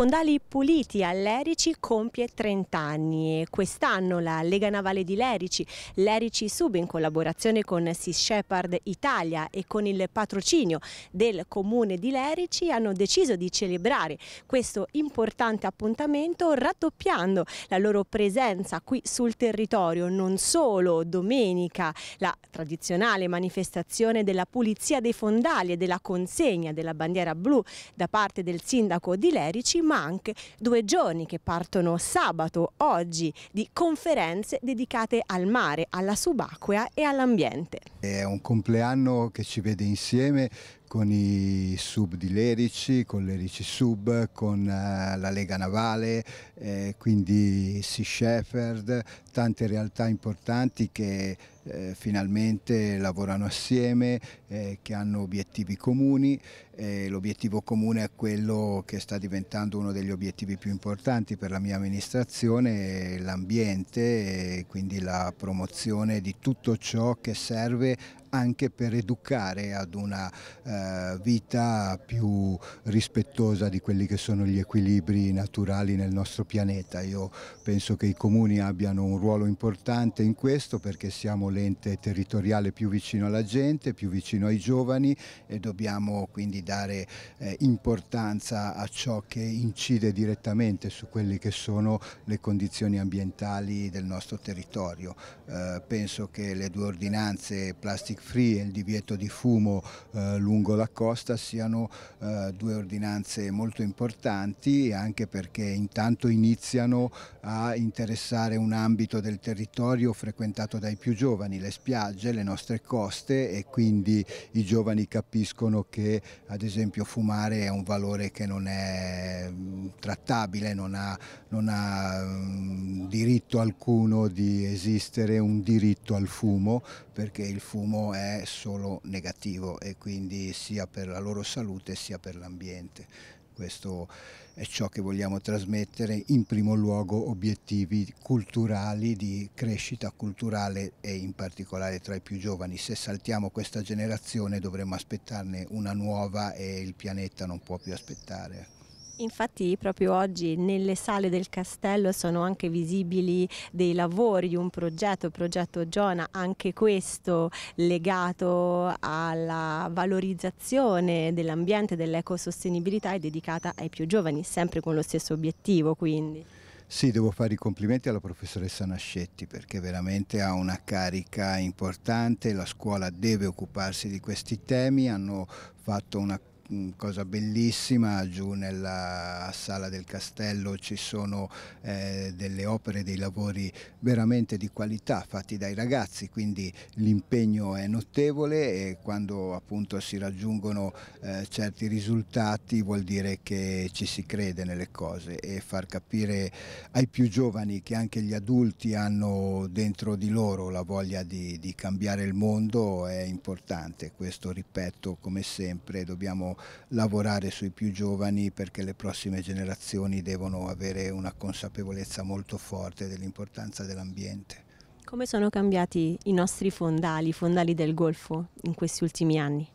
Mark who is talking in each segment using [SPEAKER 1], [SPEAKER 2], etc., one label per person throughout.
[SPEAKER 1] fondali Puliti a Lerici compie 30 anni e quest'anno la Lega Navale di Lerici, Lerici Sub in collaborazione con Sea Shepherd Italia e con il patrocinio del comune di Lerici hanno deciso di celebrare questo importante appuntamento raddoppiando la loro presenza qui sul territorio non solo domenica la tradizionale manifestazione della pulizia dei fondali e della consegna della bandiera blu da parte del sindaco di Lerici ma anche due giorni che partono sabato, oggi, di conferenze dedicate al mare, alla subacquea e all'ambiente.
[SPEAKER 2] È un compleanno che ci vede insieme con i sub di Lerici, con Lerici Sub, con eh, la Lega Navale, eh, quindi Sea Shepherd, tante realtà importanti che eh, finalmente lavorano assieme, eh, che hanno obiettivi comuni. Eh, l'obiettivo comune è quello che sta diventando uno degli obiettivi più importanti per la mia amministrazione, l'ambiente, quindi la promozione di tutto ciò che serve anche per educare ad una eh, vita più rispettosa di quelli che sono gli equilibri naturali nel nostro pianeta. Io penso che i comuni abbiano un ruolo importante in questo perché siamo l'ente territoriale più vicino alla gente, più vicino ai giovani e dobbiamo quindi dare eh, importanza a ciò che incide direttamente su quelle che sono le condizioni ambientali del nostro territorio. Eh, penso che le due ordinanze plastiche smoking free e il divieto di fumo eh, lungo la costa siano eh, due ordinanze molto importanti anche perché intanto iniziano a interessare un ambito del territorio frequentato dai più giovani, le spiagge, le nostre coste e quindi i giovani capiscono che ad esempio fumare è un valore che non è mm, trattabile, non ha, non ha mm, diritto alcuno di esistere un diritto al fumo perché il fumo è solo negativo e quindi sia per la loro salute sia per l'ambiente. Questo è ciò che vogliamo trasmettere, in primo luogo obiettivi culturali di crescita culturale e in particolare tra i più giovani. Se saltiamo questa generazione dovremmo aspettarne una nuova e il pianeta non può più aspettare.
[SPEAKER 1] Infatti proprio oggi nelle sale del castello sono anche visibili dei lavori di un progetto, progetto Giona, anche questo legato alla valorizzazione dell'ambiente, dell'ecosostenibilità e dedicata ai più giovani, sempre con lo stesso obiettivo quindi.
[SPEAKER 2] Sì, devo fare i complimenti alla professoressa Nascetti perché veramente ha una carica importante, la scuola deve occuparsi di questi temi, hanno fatto una Mm, cosa bellissima, giù nella sala del castello ci sono eh, delle opere, dei lavori veramente di qualità fatti dai ragazzi, quindi l'impegno è notevole e quando appunto si raggiungono eh, certi risultati vuol dire che ci si crede nelle cose e far capire ai più giovani che anche gli adulti hanno dentro di loro la voglia di, di cambiare il mondo è importante, questo ripeto come sempre dobbiamo lavorare sui più giovani perché le prossime generazioni devono avere una consapevolezza molto forte dell'importanza dell'ambiente.
[SPEAKER 1] Come sono cambiati i nostri fondali, i fondali del Golfo in questi ultimi anni?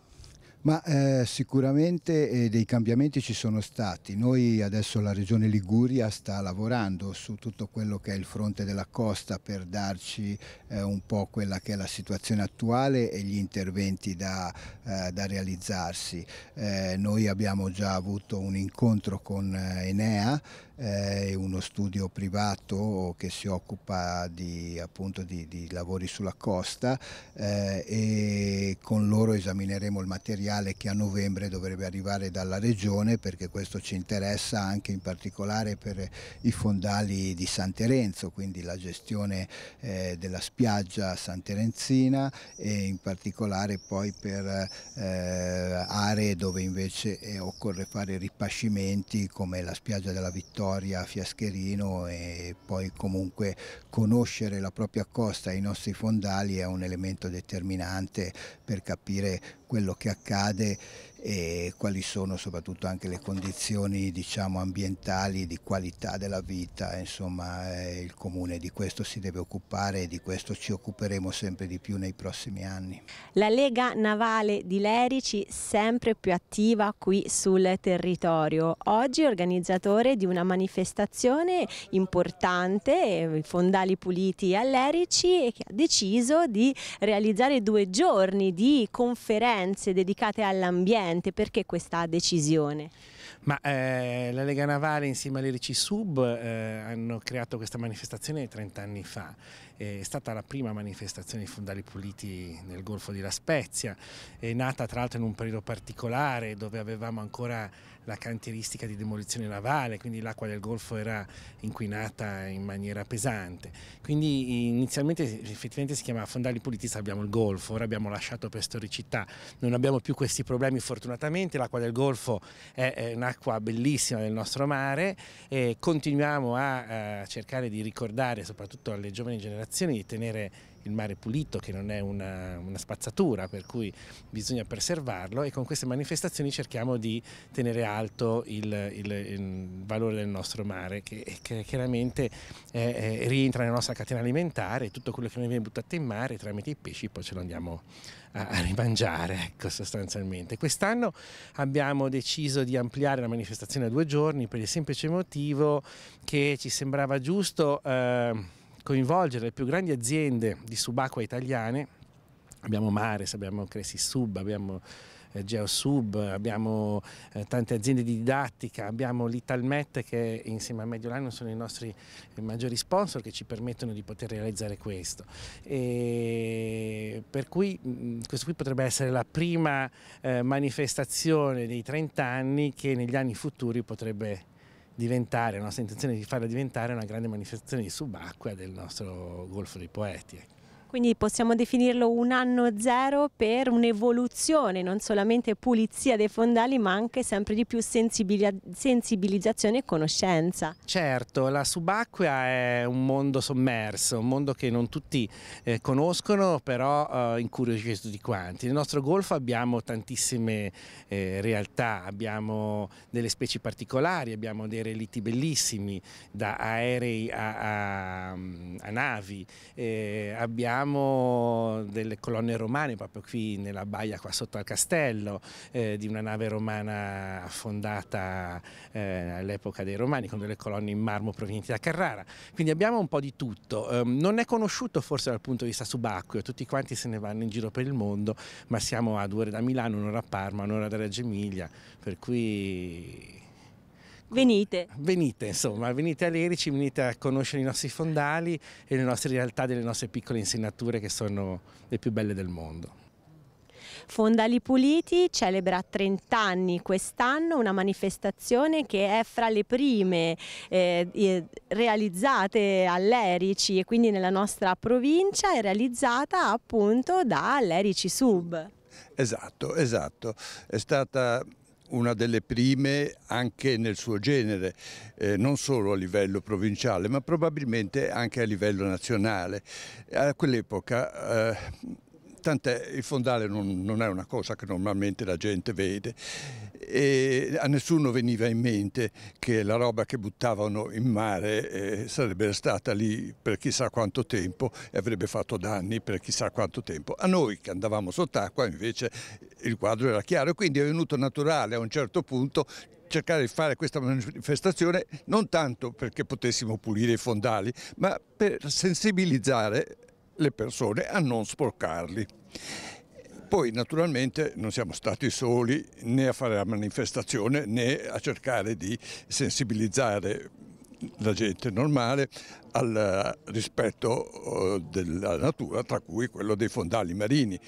[SPEAKER 2] Ma eh, sicuramente eh, dei cambiamenti ci sono stati. Noi adesso la Regione Liguria sta lavorando su tutto quello che è il fronte della costa per darci eh, un po' quella che è la situazione attuale e gli interventi da, eh, da realizzarsi. Eh, noi abbiamo già avuto un incontro con eh, Enea eh, uno studio privato che si occupa di, appunto, di, di lavori sulla costa e con loro esamineremo il materiale materiale che a novembre dovrebbe arrivare dalla Regione perché questo ci interessa anche in particolare per i fondali di San Terenzo, quindi la gestione eh, della spiaggia San Terenzina e in particolare poi per eh, aree dove invece eh, occorre fare ripascimenti come la spiaggia della Vittoria a Fiascherino e poi comunque conoscere la propria costa e i nostri fondali è un elemento determinante per capire quello che accade e quali sono soprattutto anche le condizioni diciamo, ambientali di qualità della vita. Insomma, eh, il Comune di questo si deve occupare e di questo ci occuperemo sempre di più nei prossimi anni.
[SPEAKER 1] La Lega Navale di Lerici sempre più attiva qui sul territorio. Oggi organizzatore di una manifestazione importante, eh, Fondali Puliti a Lerici, che ha deciso di realizzare due giorni di conferenze dedicate all'ambiente Presidente, perché questa decisione?
[SPEAKER 3] Ma eh, la Lega Navale insieme all'Irici Sub eh, hanno creato questa manifestazione 30 anni fa, è stata la prima manifestazione di fondali puliti nel Golfo di La Spezia, è nata tra l'altro in un periodo particolare dove avevamo ancora la caratteristica di demolizione navale, quindi l'acqua del Golfo era inquinata in maniera pesante. Quindi inizialmente effettivamente si chiamava Fondali Politiza, abbiamo il Golfo, ora abbiamo lasciato per storicità, non abbiamo più questi problemi fortunatamente, l'acqua del Golfo è, un'acqua bellissima del nostro mare e continuiamo a eh, cercare di ricordare soprattutto alle giovani generazioni di tenere il mare pulito che non è una, una spazzatura per cui bisogna preservarlo e con queste manifestazioni cerchiamo di tenere alto il, il, il valore del nostro mare che, che chiaramente eh, eh rientra nella nostra catena alimentare tutto quello che noi viene buttato in mare tramite i pesci poi ce lo andiamo a, a rimangiare ecco, sostanzialmente. Quest'anno abbiamo deciso di ampliare la manifestazione a due giorni per il semplice motivo che ci sembrava giusto eh, coinvolgere le più grandi aziende di subacquea italiane, abbiamo Mares, abbiamo Cresi Sub, abbiamo eh, Geosub, abbiamo eh, tante aziende di didattica, abbiamo l'Italmet che insieme a Mediolanum sono i nostri eh, maggiori sponsor che ci permettono di poter realizzare questo. E per cui mm, questo qui potrebbe essere la prima manifestazione dei 30 anni che negli anni futuri potrebbe diventare, la nostra intenzione di farla diventare una grande manifestazione di subacquea del nostro Golfo dei Poeti. Ecco.
[SPEAKER 1] Quindi possiamo definirlo un anno zero per un'evoluzione, non solamente pulizia dei fondali, ma anche sempre di più sensibilizzazione e conoscenza.
[SPEAKER 3] Certo, la subacquea è un mondo sommerso, un mondo che non tutti eh, conoscono, però eh, incuriosisce tutti quanti. Nel nostro golfo abbiamo tantissime eh, realtà, abbiamo delle specie particolari, abbiamo dei relitti bellissimi, da aerei a, a, a navi, eh, abbiamo Abbiamo delle colonne romane proprio qui nella baia qua sotto al castello eh, di una nave romana affondata eh, all'epoca dei romani con delle colonne in marmo provenienti da Carrara. Quindi abbiamo un po' di tutto. Eh, non è conosciuto forse dal punto di vista subacqueo, tutti quanti se ne vanno in giro per il mondo, ma siamo a due ore da Milano, un'ora a Parma, un'ora da Reggio Emilia, per cui venite. Venite, insomma, venite a Lerici, venite a conoscere i nostri fondali e le nostre realtà delle nostre piccole insegnature che sono le più belle del mondo.
[SPEAKER 1] Fondali Puliti celebra 30 anni quest'anno una manifestazione che è fra le prime eh, realizzate all'Erici e quindi nella nostra provincia è realizzata appunto da dall'Erici Sub.
[SPEAKER 4] Esatto, esatto. È stata una delle prime anche nel suo genere, eh, non solo a livello provinciale ma probabilmente anche a livello nazionale. A quell'epoca eh, tant'è il fondale non, non, è una cosa che normalmente la gente vede e a nessuno veniva in mente che la roba che buttavano in mare eh, sarebbe stata lì per chissà quanto tempo e avrebbe fatto danni per chissà quanto tempo. A noi che andavamo sott'acqua invece il quadro era chiaro e quindi è venuto naturale a un certo punto cercare di fare questa manifestazione non tanto perché potessimo pulire i fondali, ma per sensibilizzare le persone a non sporcarli. Poi naturalmente non siamo stati soli né a fare la manifestazione né a cercare di sensibilizzare la gente normale al rispetto eh, della natura, tra cui quello dei fondali marini.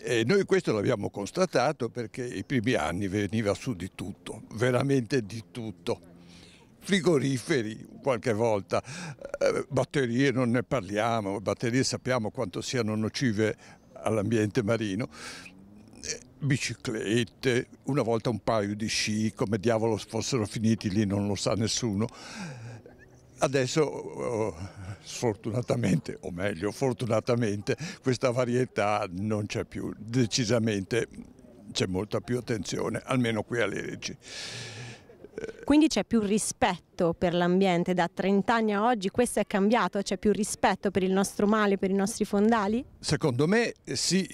[SPEAKER 4] E noi questo l'abbiamo constatato perché i primi anni veniva su di tutto, veramente di tutto frigoriferi qualche volta, eh, batterie non ne parliamo, batterie sappiamo quanto siano nocive all'ambiente marino, eh, biciclette, una volta un paio di sci, come diavolo fossero finiti lì non lo sa nessuno. Adesso oh, sfortunatamente, o meglio fortunatamente, questa varietà non c'è più, decisamente c'è molta più attenzione, almeno qui a Lerici.
[SPEAKER 1] Quindi c'è più rispetto per l'ambiente, da 30 anni a oggi questo è cambiato, c'è più rispetto per il nostro male, per i nostri fondali?
[SPEAKER 4] Secondo me eh, sì,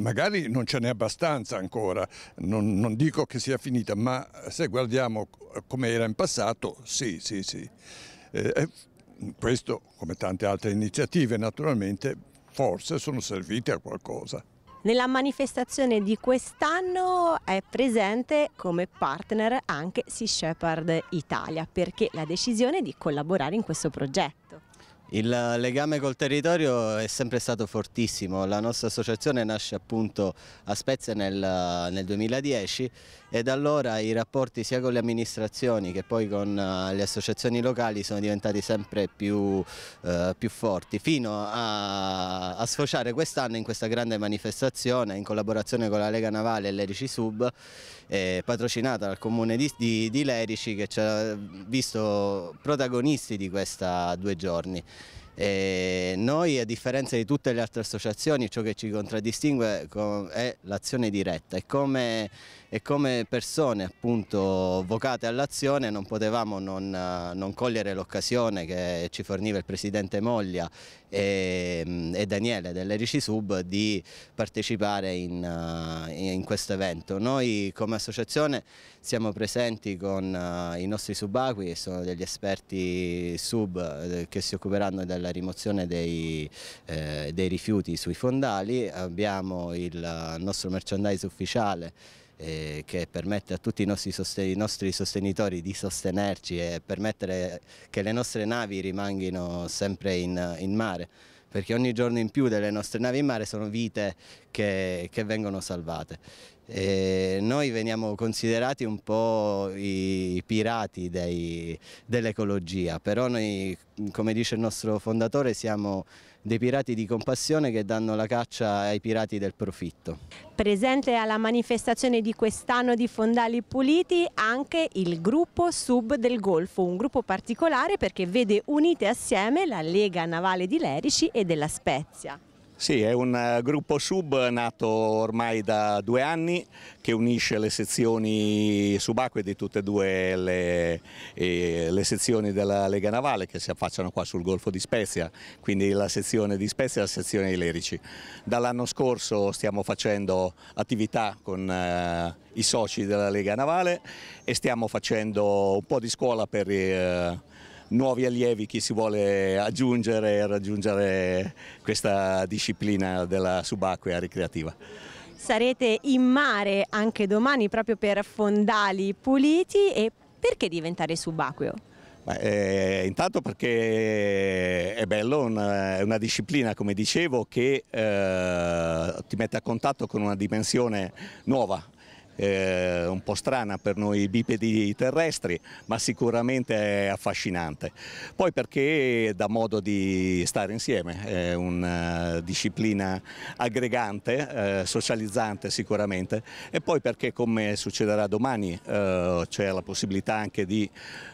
[SPEAKER 4] magari non ce n'è abbastanza ancora, non, non dico che sia finita, ma se guardiamo come era in passato, sì, sì, sì. Eh, eh questo, come tante altre iniziative naturalmente, forse sono servite a qualcosa.
[SPEAKER 1] Nella manifestazione di quest'anno è presente come partner anche Sea Shepherd Italia perché la decisione di collaborare in questo progetto.
[SPEAKER 5] Il legame col territorio è sempre stato fortissimo, la nostra associazione nasce appunto a Spezia nel, nel 2010 e da allora i rapporti sia con le amministrazioni che poi con eh, le associazioni locali sono diventati sempre più, eh, più forti fino a, a sfociare quest'anno in questa grande manifestazione in collaborazione con la Lega Navale e l'Erici Sub eh, patrocinata dal comune di, di, di Lerici che ci ha visto protagonisti di questi due giorni. E noi, a differenza di tutte le altre associazioni, ciò che ci contraddistingue è l'azione diretta e come e come persone appunto vocate all'azione non potevamo non, eh, non cogliere l'occasione che ci forniva il Presidente Moglia e, mm, e Daniele dell'Erici Sub di partecipare in, eh, in questo evento. Noi come associazione siamo presenti con eh, i nostri subacquei che sono degli esperti sub che si occuperanno della rimozione dei, eh, dei rifiuti sui fondali, abbiamo il nostro merchandise ufficiale eh, che permette a tutti i nostri, i nostri sostenitori di sostenerci e permettere che le nostre navi rimangano sempre in, in mare perché ogni giorno in più delle nostre navi in mare sono vite che, che vengono salvate. E noi veniamo considerati un po' i pirati dell'ecologia, però noi, come dice il nostro fondatore, siamo dei pirati di compassione che danno la caccia ai pirati del profitto.
[SPEAKER 1] Presente alla manifestazione di quest'anno di Fondali Puliti anche il gruppo Sub del Golfo, un gruppo particolare perché vede unite assieme la Lega Navale di Lerici e della Spezia.
[SPEAKER 6] Sì, è un eh, gruppo sub nato ormai da due anni che unisce le sezioni subacquee di tutte e due le, eh, le, sezioni della Lega Navale che si affacciano qua sul Golfo di Spezia, quindi la sezione di Spezia e la sezione di Lerici. Dall'anno scorso stiamo facendo attività con eh, i soci della Lega Navale e stiamo facendo un po' di scuola per... Eh, nuovi allievi, chi si vuole aggiungere e raggiungere questa disciplina della subacquea ricreativa.
[SPEAKER 1] Sarete in mare anche domani proprio per fondali puliti e perché diventare subacqueo?
[SPEAKER 6] Beh, eh, intanto perché è bello, è una disciplina come dicevo che eh, ti mette a contatto con una dimensione nuova, eh, un po' strana per noi bipedi terrestri, ma sicuramente affascinante. Poi perché dà modo di stare insieme, è una eh, disciplina aggregante, eh, socializzante sicuramente, e poi perché come succederà domani eh, c'è la possibilità anche di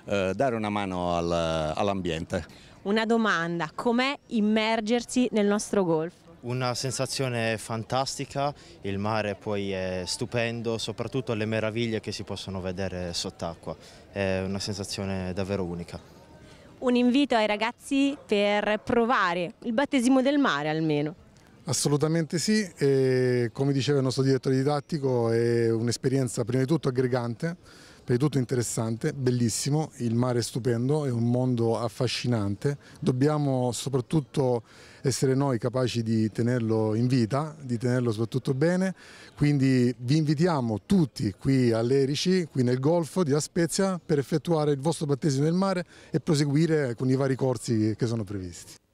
[SPEAKER 6] eh, dare una mano al, all'ambiente.
[SPEAKER 1] Una domanda, com'è immergersi nel nostro golf?
[SPEAKER 5] Una sensazione fantastica, il mare poi è stupendo, soprattutto le meraviglie che si possono vedere sott'acqua, è una sensazione davvero
[SPEAKER 4] unica.
[SPEAKER 1] Un invito ai ragazzi per provare il battesimo del mare almeno.
[SPEAKER 4] Assolutamente sì, e come diceva il nostro direttore didattico è un'esperienza prima di tutto aggregante, per tutto interessante, bellissimo, il mare è stupendo, è un mondo affascinante, dobbiamo soprattutto essere noi capaci di tenerlo in vita, di tenerlo soprattutto bene, quindi vi invitiamo tutti qui all'Erici, qui nel Golfo di La Spezia, per effettuare il vostro battesimo nel mare e proseguire con i vari corsi che sono previsti.